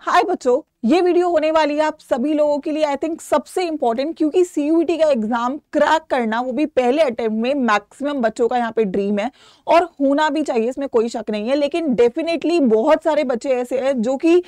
Hi, Batu. ये video होने वाली है आप सभी लोगों के लिए आई थिंक सबसे इंपॉर्टेंट क्योंकि सी का एग्जाम क्रैक करना वो भी पहले अटेम्प्ट में मैक्सिमम बच्चों का यहाँ पे ड्रीम है और होना भी चाहिए इसमें कोई शक नहीं है लेकिन डेफिनेटली बहुत सारे बच्चे ऐसे हैं जो कि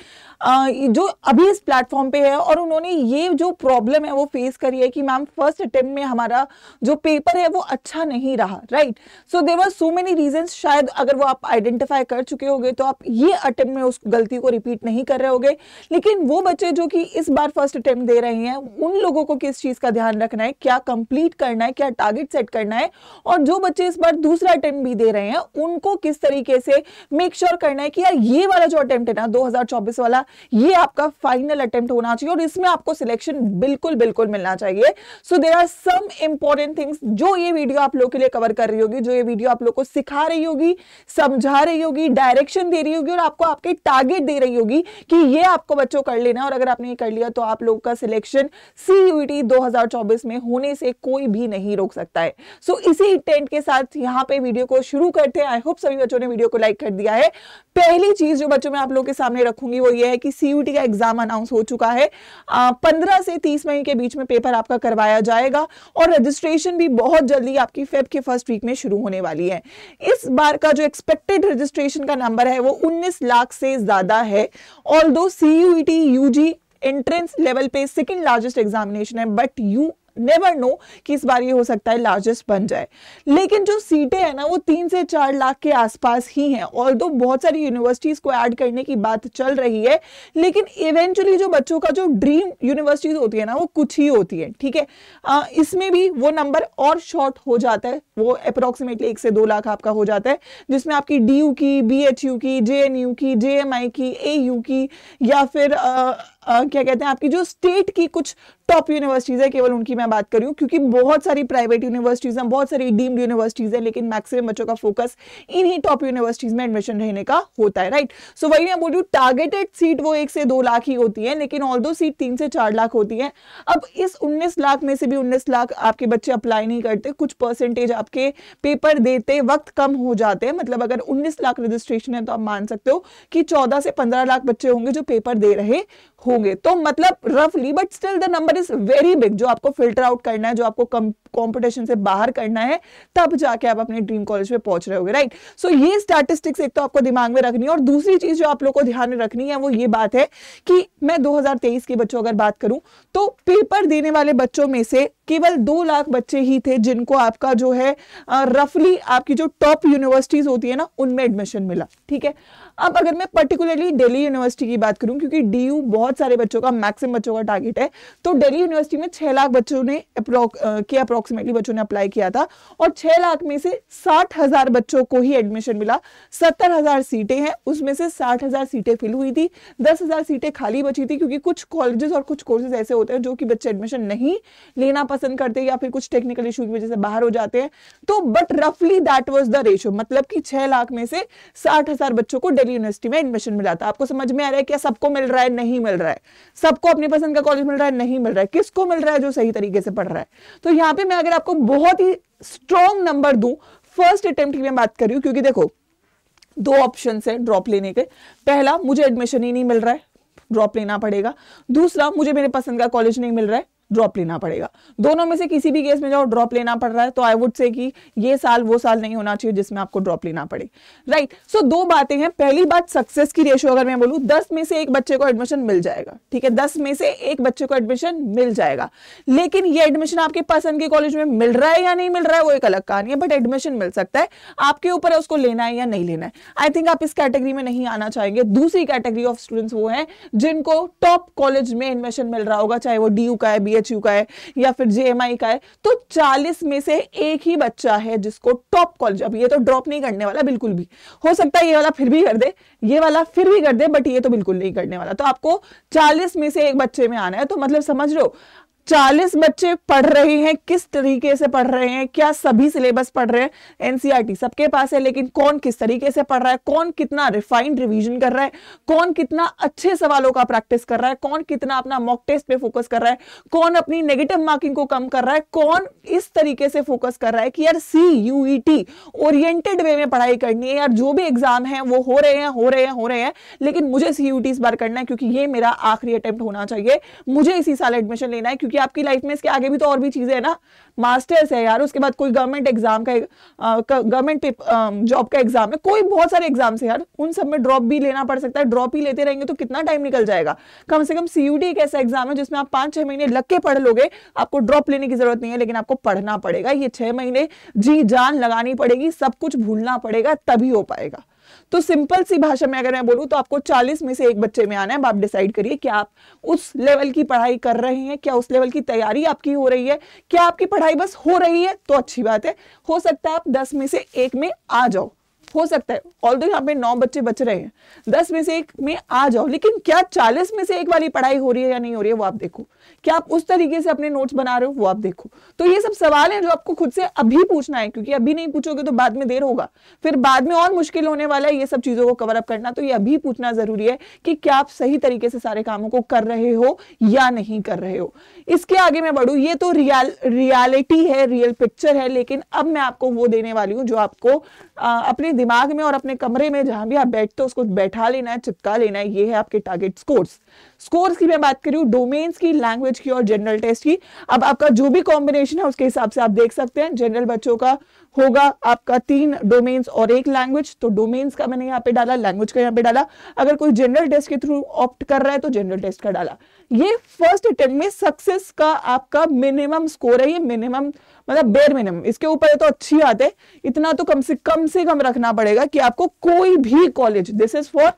जो अभी इस प्लेटफॉर्म पे है और उन्होंने ये जो प्रॉब्लम है वो फेस करी है कि मैम फर्स्ट अटेम्प्ट में हमारा जो पेपर है वो अच्छा नहीं रहा right so there are so many reason शायद अगर वो आप आइडेंटिफाई कर चुके होंगे तो आप ये अटेम्प्ट में उस गलती को रिपीट नहीं कर रहे होगे लेकिन वो बच्चे जो कि इस बार फर्स्ट अटेम्प्ट दे रहे हैं उन लोगों को किस चीज़ का ध्यान रखना है क्या कंप्लीट करना है क्या टारगेट सेट करना है और जो बच्चे इस बार दूसरा अटेम्प्ट भी दे रहे हैं उनको किस तरीके से मेक श्योर sure करना है कि यार ये वाला जो अटेम्प्ट है ना दो वाला ये आपका फाइनल अटेम्प्ट होना चाहिए और इसमें आपको सिलेक्शन बिल्कुल बिल्कुल मिलना चाहिए so there are some important things जो ये वीडियो आप लोग के लिए कवर कर रही होगी जो ये वीडियो आप लोग को सिखा रही होगी समझा रही होगी डायरेक्शन दे रही होगी और आपको आपके टारगेट दे रही होगी कि ये आपको बच्चों कर लेना है और अगर आपने ये कर लिया तो आप लोग का सिलेक्शन सी 2024 में होने से कोई भी नहीं रोक सकता है सो so, इसी इंटेंट के साथ यहाँ पे वीडियो को शुरू करते हैं आई होप सभी बच्चों ने वीडियो को लाइक कर दिया है पहली चीज जो बच्चों में आप लोग के सामने रखूंगी वो ये है कि सीयूटी का एग्जाम अनाउंस हो चुका है पंद्रह से तीस मई के बीच में पेपर आपका करवाया जाएगा और रजिस्ट्रेशन भी बहुत जल्दी आपकी फेब के फर्स्ट वीक में शुरू होने वाली है इस बार का जो एक्सपेक्टेड रजिस्ट्रेशन का नंबर है वो उन्नीस लाख से ज्यादा है although CUET UG entrance level पे सेकेंड लार्जेस्ट एग्जामिनेशन है बट यू नेवर नो कि इस बार ये हो सकता है लार्जेस्ट बन जाए लेकिन जो सीटें हैं ना वो तीन से चार लाख के आसपास ही हैं और दो बहुत सारी यूनिवर्सिटीज़ को ऐड करने की बात चल रही है लेकिन इवेंचुअली जो बच्चों का जो ड्रीम यूनिवर्सिटीज़ होती है ना वो कुछ ही होती है ठीक है इसमें भी वो नंबर और शॉर्ट हो जाता है वो अप्रोक्सीमेटली एक से दो लाख आपका हो जाता है जिसमें आपकी डी की बी की जे की जे की ए की या फिर क्या कहते हैं आपकी जो स्टेट की कुछ टॉप यूनिवर्सिटीज़ है केवल उनकी मैं बात करी क्योंकि बहुत सारी प्राइवेट यूनिवर्सिटीज़ हैं बहुत सारी डीम्ड यूनिवर्सिटीज़ हैं लेकिन मैक्सिमम बच्चों का फोकस इन्हीं टॉप यूनिवर्सिटीज़ में एडमिशन रहने का होता है राइट सो so, वही मैं बोलूँ टारगेटेड सीट वो एक से दो लाख ही होती है लेकिन ऑल दो सीट तीन से चार लाख होती है अब इस उन्नीस लाख में से भी उन्नीस लाख आपके बच्चे अप्लाई नहीं करते कुछ परसेंटेज आपके पेपर देते वक्त कम हो जाते हैं मतलब अगर उन्नीस लाख रजिस्ट्रेशन है तो आप मान सकते हो कि चौदह से पंद्रह लाख बच्चे होंगे जो पेपर दे रहे होंगे तो मतलब रफली but still the number is very big जो आपको फिल्टर आउट करना है जो आपको कंपटीशन से बाहर करना है तब जाके आप अपने ड्रीम कॉलेज में पहुंच रहे होगे राइट सो ये स्टैटिस्टिक्स एक तो आपको दिमाग में रखनी है और दूसरी चीज जो आप लोग को ध्यान में रखनी है वो ये बात है कि मैं 2023 के बच्चों अगर बात करूं तो पेपर देने वाले बच्चों में से केवल दो लाख बच्चे ही थे जिनको आपका जो है रफली आपकी जो टॉप यूनिवर्सिटीज होती है ना उनमें एडमिशन मिला ठीक है अब अगर मैं पर्टिकुलरली दिल्ली यूनिवर्सिटी की बात करूं क्योंकि डी बहुत सारे बच्चों का मैक्सिमम बच्चों का टारगेट है तो दिल्ली यूनिवर्सिटी में छह लाख बच्चों ने अप्रॉक के अप्रॉक्सीमेटली बच्चों ने अप्लाई किया था और छह लाख में से साठ हज़ार बच्चों को ही एडमिशन मिला सत्तर हज़ार सीटें हैं उसमें से साठ हज़ार सीटें फिल हुई थी दस हज़ार सीटें खाली बची थी क्योंकि कुछ कॉलेजेस और कुछ कोर्सेज ऐसे होते हैं जो कि बच्चे एडमिशन नहीं लेना पसंद करते या फिर कुछ टेक्निकल इशू की वजह से बाहर हो जाते हैं तो बट रफली दैट वॉज द रेशियो मतलब कि छह लाख में से साठ हज़ार बच्चों को मेरी यूनिवर्सिटी में एडमिशन मिला था आपको समझ में आ रहा है क्या सबको मिल रहा है नहीं मिल रहा है सबको अपनी पसंद का कॉलेज मिल रहा है नहीं मिल रहा है किसको मिल रहा है जो सही तरीके से पढ़ रहा है तो यहाँ पे मैं अगर आपको बहुत ही स्ट्रॉन्ग नंबर दू फर्स्ट अटेम्प्ट की मैं बात कर रही हूँ क्योंकि देखो दो ऑप्शन है ड्रॉप लेने के पहला मुझे एडमिशन ही नहीं मिल रहा है ड्रॉप लेना पड़ेगा दूसरा मुझे मेरे पसंद का कॉलेज नहीं मिल रहा है ड्रॉप लेना पड़ेगा दोनों में से किसी भी केस में जाओ ड्रॉप लेना पड़ रहा है तो आई वुड से कि ये साल वो साल नहीं होना चाहिए जिसमें आपको ड्रॉप लेना पड़े राइट right. सो so, दो बातें हैं पहली बात सक्सेस की रेशियो अगर मैं बोलूं दस में से एक बच्चे को एडमिशन मिल जाएगा ठीक है दस में से एक बच्चे को एडमिशन मिल जाएगा लेकिन ये एडमिशन आपके पसंद के कॉलेज में मिल रहा है या नहीं मिल रहा है वो एक अलग कहानी है बट एडमिशन मिल सकता है आपके ऊपर है उसको लेना है या नहीं लेना है आई थिंक आप इस कैटेगरी में नहीं आना चाहेंगे दूसरी कैटेगरी ऑफ स्टूडेंट्स वो है जिनको टॉप कॉलेज में एडमिशन मिल रहा होगा चाहे वो डी का है बी बीएचयू का है या फिर जेएमआई का है तो 40 में से एक ही बच्चा है जिसको टॉप कॉलेज अब ये तो ड्रॉप नहीं करने वाला बिल्कुल भी हो सकता है ये वाला फिर भी कर दे ये वाला फिर भी कर दे बट ये तो बिल्कुल नहीं करने वाला तो आपको चालीस में से एक बच्चे में आना है तो मतलब समझ लो चालीस बच्चे पढ़ रहे हैं किस तरीके से पढ़ रहे हैं क्या सभी सिलेबस पढ़ रहे हैं एनसीईआरटी e सबके पास है लेकिन कौन किस तरीके से पढ़ रहा है कौन कितना रिफाइंड रिवीजन कर रहा है कौन कितना अच्छे सवालों का प्रैक्टिस कर रहा है कौन कितना अपना मॉक टेस्ट पे फोकस कर रहा है कौन अपनी नेगेटिव मार्किंग को कम कर रहा है कौन इस तरीके से फोकस कर रहा है कि यार C U T oriented way में पढ़ाई करनी है यार जो भी एग्जाम है वो हो रहे हैं हो रहे हैं हो रहे हैं लेकिन मुझे सी यू टी इस बार करना है क्योंकि ये मेरा आखिरी अटेम्प्ट होना चाहिए मुझे इसी साल एडमिशन लेना है क्योंकि क्योंकि आपकी लाइफ में इसके आगे भी तो और भी चीज़ें हैं ना मास्टर्स है यार उसके बाद कोई गवर्नमेंट एग्जाम का गवर्नमेंट जॉब का एग्जाम है कोई बहुत सारे एग्जाम्स है यार उन सब में ड्रॉप भी लेना पड़ सकता है ड्रॉप ही लेते रहेंगे तो कितना टाइम निकल जाएगा कम से कम सीयूडी एक ऐसा एग्जाम है जिसमें आप पांच छह महीने लग के पढ़ लोगे आपको ड्रॉप लेने की जरूरत नहीं है लेकिन आपको पढ़ना पड़ेगा ये छह महीने जी जान लगानी पड़ेगी सब कुछ भूलना पड़ेगा तभी हो पाएगा तो सिंपल सी भाषा में अगर मैं बोलूँ तो आपको चालीस में से एक बच्चे में आना है आप डिसाइड करिए कि आप उस लेवल की पढ़ाई कर रहे हैं क्या उस लेवल की तैयारी आपकी हो रही है क्या आपकी पढ़ाई बस हो रही है तो अच्छी बात है हो सकता है आप दस में से एक में आ जाओ हो सकता है ऑल दो यहाँ पे नौ बच्चे बच रहे हैं दस में से एक में आ जाओ लेकिन क्या चालीस में से एक वाली पढ़ाई हो रही है या नहीं हो रही है वो आप देखो क्या आप उस तरीके से अपने नोट्स बना रहे हो वो आप देखो तो ये सब सवाल है जो आपको खुद से अभी पूछना है क्योंकि अभी नहीं पूछोगे तो बाद में देर होगा फिर बाद में और मुश्किल होने वाला है ये सब चीज़ों को कवर अप करना तो ये अभी पूछना जरूरी है कि क्या आप सही तरीके से सारे कामों को कर रहे हो या नहीं कर रहे हो इसके आगे मैं बढ़ू ये तो रियल रियालिटी है रियल पिक्चर है लेकिन अब मैं आपको वो देने वाली हूँ जो आपको अपने दिमाग में और अपने कमरे में जहां भी आप बैठते हो उसको बैठा लेना है चिपका लेना है ये है आपके टारगेट स्कोर्स स्कोर्स की मैं बात कर रही हूँ डोमेन्स की लैंग्वेज की और जनरल टेस्ट की अब आपका जो भी कॉम्बिनेशन है उसके हिसाब से आप देख सकते हैं जनरल बच्चों का होगा आपका तीन डोमेन्स और एक लैंग्वेज तो डोमेन्स का मैंने यहाँ पे डाला लैंग्वेज का यहाँ पे डाला अगर कोई जनरल टेस्ट के थ्रू ऑप्ट कर रहा है तो जनरल टेस्ट का डाला ये फर्स्ट अटेम्प्ट में सक्सेस का आपका मिनिमम स्कोर है ये मिनिमम मतलब बेर मिनिमम इसके ऊपर तो अच्छी आते है इतना तो कम से कम से कम रखना पड़ेगा कि आपको कोई भी college this is for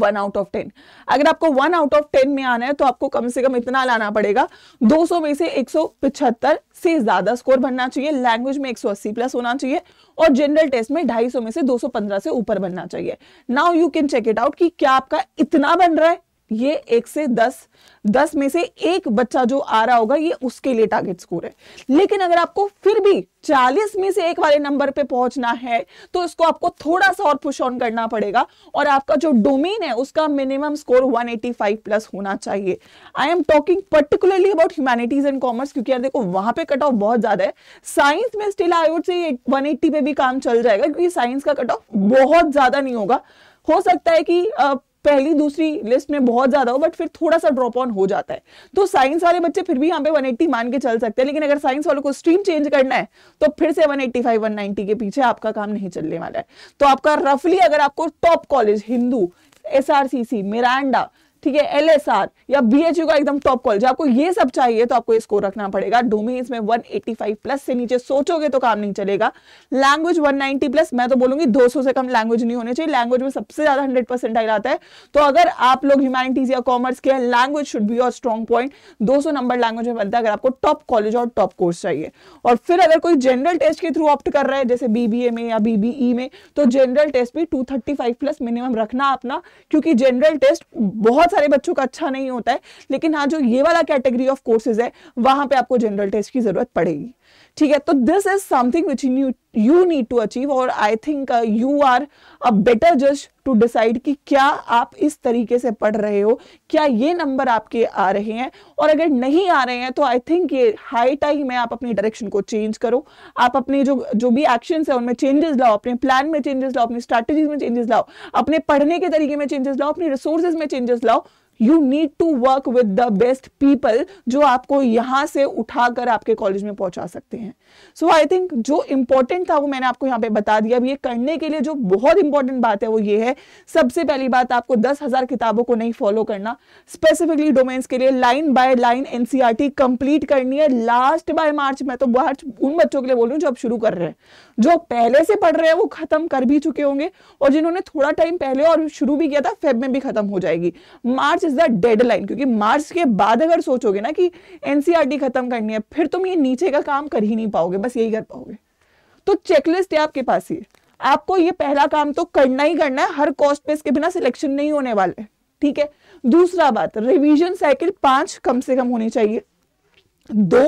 one out of ten अगर आपको वन आउट ऑफ टेन में आना है तो आपको कम से कम इतना लाना पड़ेगा 200 में से 175 से ज्यादा स्कोर बनना चाहिए लैंग्वेज में 180 प्लस होना चाहिए और जनरल टेस्ट में 250 में से 215 से ऊपर बनना चाहिए now you can check it out कि क्या आपका इतना बन रहा है ये एक से दस दस में से एक बच्चा जो आ रहा होगा ये उसके लिए टारगेट स्कोर है लेकिन अगर आपको फिर भी चालीस में से एक वाले नंबर पे पहुंचना है तो इसको आपको थोड़ा सा और पुश ऑन करना पड़ेगा और आपका जो डोमेन है उसका मिनिमम स्कोर 185 प्लस होना चाहिए I am talking particularly about humanities and commerce क्योंकि यार देखो वहां पे कट ऑफ बहुत ज्यादा है साइंस में still I would say one eighty पे भी काम चल जाएगा क्योंकि साइंस का कट ऑफ बहुत ज्यादा नहीं होगा हो सकता है कि पहली दूसरी लिस्ट में बहुत ज्यादा हो बट फिर थोड़ा सा ड्रॉप ऑन हो जाता है तो साइंस वाले बच्चे फिर भी यहाँ पे 180 मान के चल सकते हैं लेकिन अगर साइंस वालों को स्ट्रीम चेंज करना है तो फिर से 185 190 के पीछे आपका काम नहीं चलने वाला है तो आपका रफली अगर आपको top college Hindu S R C C Miranda ठीक है एल या बी एच यू का एकदम टॉप कॉलेज आपको ये सब चाहिए तो आपको स्कोर रखना पड़ेगा डोमेन्स में 185 प्लस से नीचे सोचोगे तो काम नहीं चलेगा लैंग्वेज 190 प्लस मैं तो बोलूंगी 200 से कम लैंग्वेज नहीं होने चाहिए लैंग्वेज में सबसे ज्यादा 100 आई आता है तो अगर आप लोग ह्यूमैनिटीज या कॉमर्स के लैंग्वेज शुड बी और स्ट्रॉन्ग पॉइंट दो नंबर लैंग्वेज में बनता है अगर आपको टॉप कॉलेज और टॉप कोर्स चाहिए और फिर अगर कोई जनरल टेस्ट के थ्रू ऑप्ट कर रहे हैं जैसे बीबीए में या बीबीई e में तो जनरल टेस्ट भी टू प्लस मिनिमम रखना अपना क्योंकि जनरल टेस्ट बहुत सारे बच्चों का अच्छा नहीं होता है लेकिन हाँ जो ये वाला कैटेगरी ऑफ कोर्सेज है वहां पर आपको जनरल टेस्ट की जरूरत पड़ेगी ठीक है तो this is something which you you need to achieve और I think you are a better जज टू डिसाइड कि क्या आप इस तरीके से पढ़ रहे हो क्या ये नंबर आपके आ रहे हैं और अगर नहीं आ रहे हैं तो आई थिंक ये हाई टाइम है आप अपने डायरेक्शन को चेंज करो आप अपने जो जो भी एक्शन है उनमें चेंजेस लाओ अपने प्लान में चेंजेस लाओ अपनी स्ट्रैटेजीज में चेंजेस लाओ अपने पढ़ने के तरीके में चेंजेस लाओ अपने रिसोर्सेज में चेंजेस लाओ you need to work with the best people जो आपको यहां से उठाकर आपके कॉलेज में पहुंचा सकते हैं सो आई थिंक जो इंपॉर्टेंट था वो मैंने आपको यहां पे बता दिया अब ये करने के लिए जो बहुत इंपॉर्टेंट बात है वो ये है सबसे पहली बात आपको दस हजार किताबों को नहीं फॉलो करना स्पेसिफिकली डोमेन्स के लिए line by line NCERT complete करनी है लास्ट बाय मार्च में तो मार्च उन बच्चों के लिए बोल रही हूँ जो अब शुरू कर रहे हैं जो पहले से पढ़ रहे हैं वो खत्म कर भी चुके होंगे और जिन्होंने थोड़ा टाइम पहले और शुरू भी किया था फेब में भी खत्म हो जाएगी March is the deadline क्योंकि मार्च के बाद अगर सोचोगे ना कि एनसीआरटी e खत्म करनी है फिर तुम ये नीचे का काम कर ही नहीं पाओगे बस यही कर पाओगे तो चेकलिस्ट है आपके पास ये आपको ये पहला काम तो करना ही करना है हर कॉस्ट पे इसके बिना सिलेक्शन नहीं होने वाले ठीक है दूसरा बात रिविजन साइकिल पांच कम से कम होनी चाहिए दो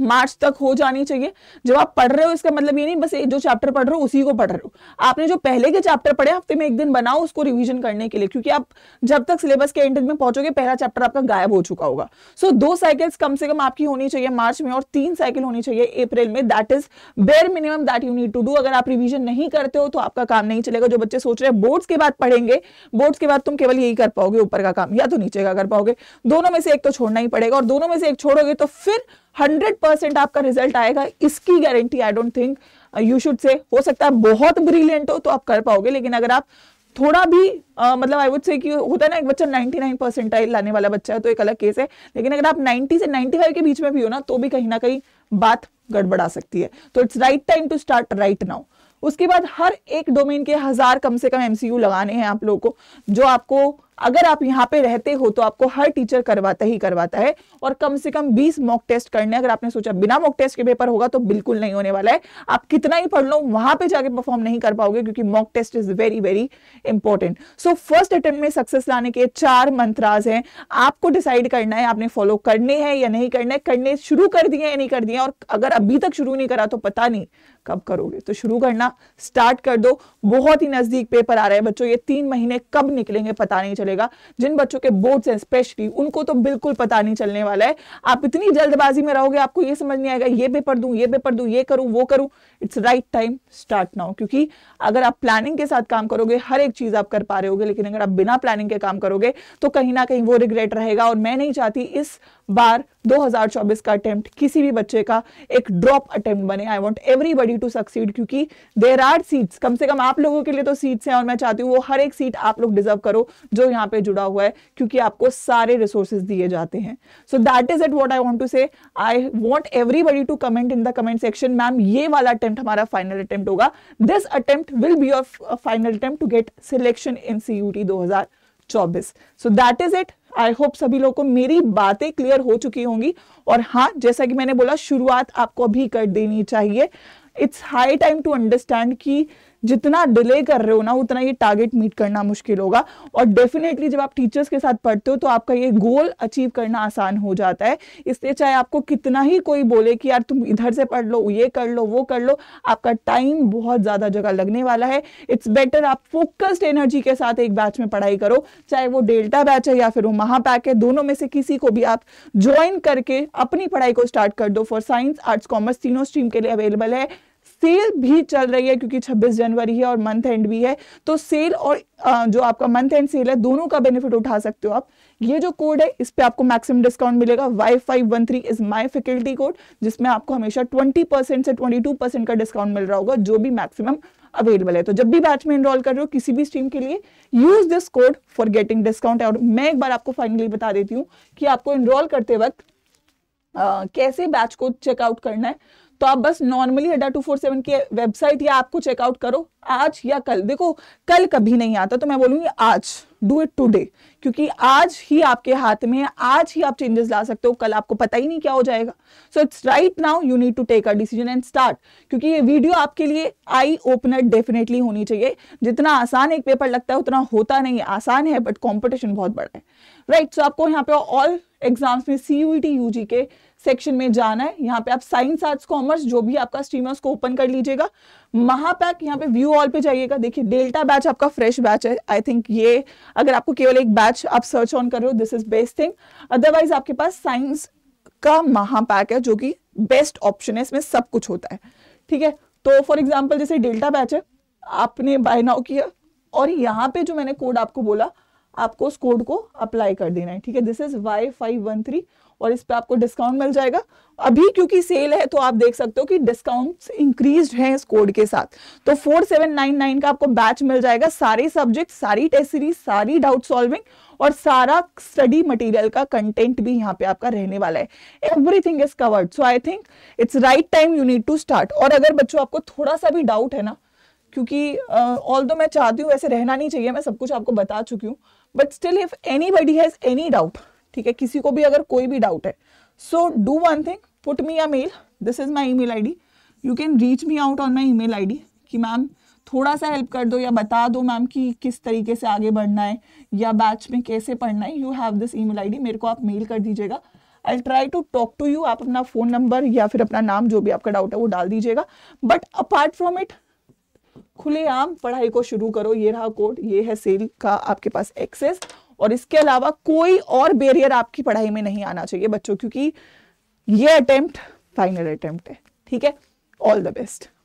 मार्च तक हो जानी चाहिए जब आप पढ़ रहे हो इसका मतलब ये नहीं बस जो चैप्टर पढ़ रहे हो उसी को पढ़ रहे हो आपने जो पहले के चैप्टर पढ़े हफ्ते में एक दिन बनाओ उसको रिविजन करने के लिए क्योंकि आप जब तक सिलेबस के एंड में पहुंचोगे पहला चैप्टर आपका गायब हो चुका होगा सो so, दो साइकिल्स कम से कम आपकी होनी चाहिए मार्च में और तीन साइकिल होनी चाहिए अप्रैल में that is bare minimum that you need to do अगर आप रिविजन नहीं करते हो तो आपका काम नहीं चलेगा जो बच्चे सोच रहे हैं बोर्ड्स के बाद पढ़ेंगे बोर्ड्स के बाद तुम केवल यही कर पाओगे ऊपर का काम या तो नीचे का कर पाओगे दोनों में से एक तो छोड़ना ही पड़ेगा और दोनों में से एक छोड़ोगे तो फिर हंड्रेड परसेंट आपका रिजल्ट आएगा इसकी guarantee I don't think you should say हो सकता है बहुत ब्रिलियंट हो तो आप कर पाओगे लेकिन अगर आप थोड़ा भी uh, मतलब आई वुड से कि होता है ना एक बच्चा 99 नाइन परसेंटाइल लाने वाला बच्चा है तो एक अलग केस है लेकिन अगर आप 90 से 95 के बीच में भी हो ना तो भी कहीं ना कहीं बात गड़बड़ा सकती है तो it's right time to start right now उसके बाद हर एक डोमेन के हजार कम से कम एमसीयू लगाने हैं आप लोगों को जो आपको अगर आप यहाँ पे रहते हो तो आपको हर टीचर करवाता ही करवाता है और कम से कम 20 मॉक टेस्ट करने अगर आपने सोचा बिना मॉक टेस्ट के पेपर होगा तो बिल्कुल नहीं होने वाला है आप कितना ही पढ़ लो वहां पे जाके परफॉर्म नहीं कर पाओगे क्योंकि mock test is very very important so first attempt में सक्सेस लाने के चार मंत्राज हैं आपको डिसाइड करना है आपने फॉलो करने हैं या नहीं करना है करने शुरू कर दिए या नहीं कर दिए और अगर अभी तक शुरू नहीं करा तो पता नहीं कब करोगे तो शुरू करना स्टार्ट कर दो बहुत ही नजदीक पेपर आ रहे हैं बच्चों ये तीन महीने कब निकलेंगे पता नहीं चले चलेगा जिन बच्चों के बोर्ड्स हैं स्पेशली उनको तो बिल्कुल पता नहीं चलने वाला है आप इतनी जल्दबाजी में रहोगे आपको ये समझ नहीं आएगा ये पेपर दूँ ये पेपर दूँ ये करूं वो करूं it's right time start now क्योंकि अगर आप प्लानिंग के साथ काम करोगे हर एक चीज़ आप कर पा रहे होगे लेकिन अगर आप बिना प्लानिंग के काम करोगे तो कहीं ना कहीं वो रिग्रेट रहेगा और मैं नहीं चाहती इस बार 2024 का अटेम्प्ट किसी भी बच्चे का एक ड्रॉप अटेम्प्ट बने I want everybody to succeed क्योंकि देर आर सीट्स कम से कम आप लोगों के लिए तो सीट्स हैं और मैं चाहती हूँ वो हर एक सीट आप लोग डिजर्व करो जो यहाँ पे जुड़ा हुआ है क्योंकि आपको सारे रिसोर्सेज दिए जाते हैं so that is it what I want to say I want everybody to comment in the comment section ma'am ये वाला अटेम्प्ट हमारा फाइनल अटेम्प्ट होगा this attempt will be your final attempt to get selection in C U T दो हजार चौबीस so that is it I hope सभी लोगों को मेरी बातें क्लियर हो चुकी होंगी और हाँ जैसा कि मैंने बोला शुरुआत आपको अभी कर देनी चाहिए it's high time to understand कि जितना डिले कर रहे हो ना उतना ये टारगेट मीट करना मुश्किल होगा और डेफिनेटली जब आप टीचर्स के साथ पढ़ते हो तो आपका ये गोल अचीव करना आसान हो जाता है इसलिए चाहे आपको कितना ही कोई बोले कि यार तुम इधर से पढ़ लो ये कर लो वो कर लो आपका टाइम बहुत ज़्यादा जगह लगने वाला है इट्स बेटर आप फोकस्ड एनर्जी के साथ एक बैच में पढ़ाई करो चाहे वो डेल्टा बैच है या फिर वो महापैक है दोनों में से किसी को भी आप ज्वाइन करके अपनी पढ़ाई को स्टार्ट कर दो फॉर साइंस आर्ट्स कॉमर्स तीनों स्ट्रीम के लिए अवेलेबल है सेल भी चल रही है क्योंकि 26 जनवरी है और मंथ एंड भी है तो सेल और जो आपका मंथ एंड सेल है दोनों का बेनिफिट उठा सकते हो आप ये जो कोड है इस पे आपको मैक्सिमम डिस्काउंट मिलेगा Y five one three is my faculty code जिसमें आपको हमेशा ट्वेंटी परसेंट से ट्वेंटी टू परसेंट का डिस्काउंट मिल रहा होगा जो भी मैक्सिमम अवेलेबल है तो जब भी बैच में इनरोल कर रहे हो किसी भी स्ट्रीम के लिए use this code for getting discount और मैं एक बार आपको फाइनली बता देती हूँ कि आपको इनरोल करते वक्त Uh, कैसे बैच को चेकआउट करना है तो आप बस normally Adda two four seven की वेबसाइट या आपको चेकआउट करो आज या कल देखो कल कभी नहीं आता तो मैं बोलूंगी आज डू इट टूडे क्योंकि आज ही आपके हाथ में आज ही आप चेंजेस ला सकते हो कल आपको पता ही नहीं क्या हो जाएगा so it's right now you need to take a decision and start क्योंकि ये वीडियो आपके लिए आई ओपनर डेफिनेटली होनी चाहिए जितना आसान एक पेपर लगता है उतना होता नहीं आसान है बट कॉम्पिटिशन बहुत बड़ा है राइट right, सो so आपको यहाँ पे ऑल एग्जाम्स में सी यू e के सेक्शन में जाना है यहाँ पे आप साइंस आर्ट्स कॉमर्स जो भी आपका स्ट्रीम है उसको ओपन कर लीजिएगा महापैक यहाँ पे व्यू ऑल पे जाइएगा देखिए डेल्टा बैच आपका फ्रेश बैच है आई थिंक ये अगर आपको केवल एक बैच आप सर्च ऑन कर रहे हो this is best thing otherwise आपके पास साइंस का महापैक है जो कि बेस्ट ऑप्शन है इसमें सब कुछ होता है ठीक है तो फॉर एग्जाम्पल जैसे डेल्टा बैच है आपने बाय नाउ किया और यहाँ पे जो मैंने कोड आपको बोला आपको उस कोड को अप्लाई कर देना है ठीक है this is Y five one three और इस पर आपको डिस्काउंट मिल जाएगा अभी क्योंकि सेल है तो आप देख सकते हो कि डिस्काउंट इंक्रीज है इस कोड के साथ तो 4799 का आपको बैच मिल जाएगा सारे सब्जेक्ट सारी टेस्ट सीरीज सारी डाउट सॉल्विंग और सारा स्टडी मटेरियल का कंटेंट भी यहाँ पे आपका रहने वाला है everything is covered so I think it's right time you need to start और अगर बच्चों आपको थोड़ा सा भी डाउट है ना क्योंकि ऑल uh, मैं चाहती हूँ वैसे रहना नहीं चाहिए मैं सब कुछ आपको बता चुकी हूँ but still if anybody has any doubt ठीक है किसी को भी अगर कोई भी डाउट है so do one thing put me a mail this is my email I D you can reach me out on my email I D कि मैम थोड़ा सा हेल्प कर दो या बता दो मैम कि किस तरीके से आगे बढ़ना है या बैच में कैसे पढ़ना है you have this email I D मेरे को आप मेल कर दीजिएगा I try to talk to you आप अपना फ़ोन नंबर या फिर अपना नाम जो भी आपका डाउट है वो डाल दीजिएगा बट अपार्ट फ्रॉम इट खुलेआम पढ़ाई को शुरू करो ये रहा कोड ये है सेल का आपके पास एक्सेस और इसके अलावा कोई और बेरियर आपकी पढ़ाई में नहीं आना चाहिए बच्चों क्योंकि ये अटेम्प्ट फाइनल अटेम्प्ट है ठीक है ऑल द बेस्ट